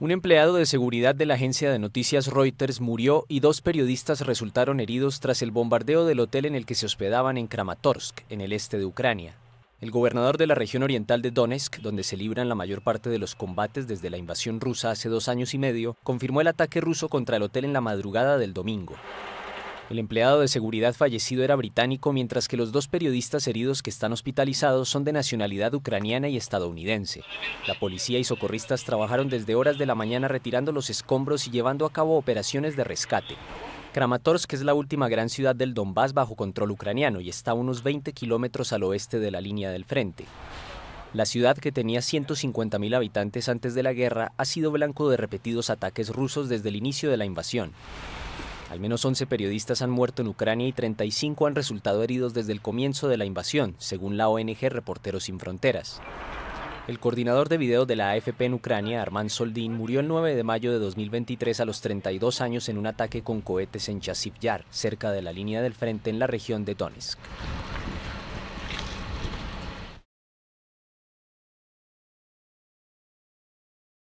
Un empleado de seguridad de la agencia de noticias Reuters murió y dos periodistas resultaron heridos tras el bombardeo del hotel en el que se hospedaban en Kramatorsk, en el este de Ucrania. El gobernador de la región oriental de Donetsk, donde se libran la mayor parte de los combates desde la invasión rusa hace dos años y medio, confirmó el ataque ruso contra el hotel en la madrugada del domingo. El empleado de seguridad fallecido era británico, mientras que los dos periodistas heridos que están hospitalizados son de nacionalidad ucraniana y estadounidense. La policía y socorristas trabajaron desde horas de la mañana retirando los escombros y llevando a cabo operaciones de rescate. Kramatorsk es la última gran ciudad del Donbass bajo control ucraniano y está a unos 20 kilómetros al oeste de la línea del frente. La ciudad, que tenía 150.000 habitantes antes de la guerra, ha sido blanco de repetidos ataques rusos desde el inicio de la invasión. Al menos 11 periodistas han muerto en Ucrania y 35 han resultado heridos desde el comienzo de la invasión, según la ONG Reporteros Sin Fronteras. El coordinador de video de la AFP en Ucrania, Armand Soldin, murió el 9 de mayo de 2023 a los 32 años en un ataque con cohetes en Chasiv Yar, cerca de la línea del frente en la región de Donetsk.